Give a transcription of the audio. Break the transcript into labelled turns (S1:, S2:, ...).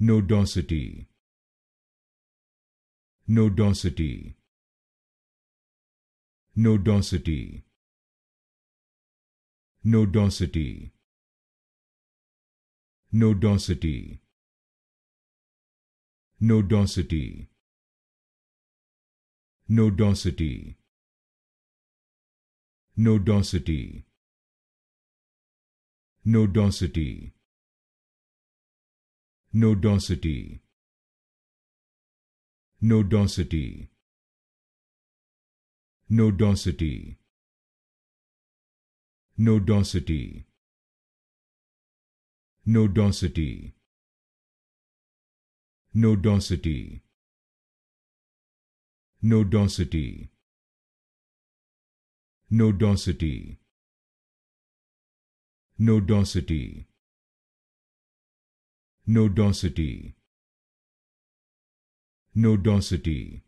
S1: nodosity nodosity nodosity nodosity nodosity nodosity nodosity nodosity nodosity no density no density no density no density no density no density no density no density no density nodosity nodosity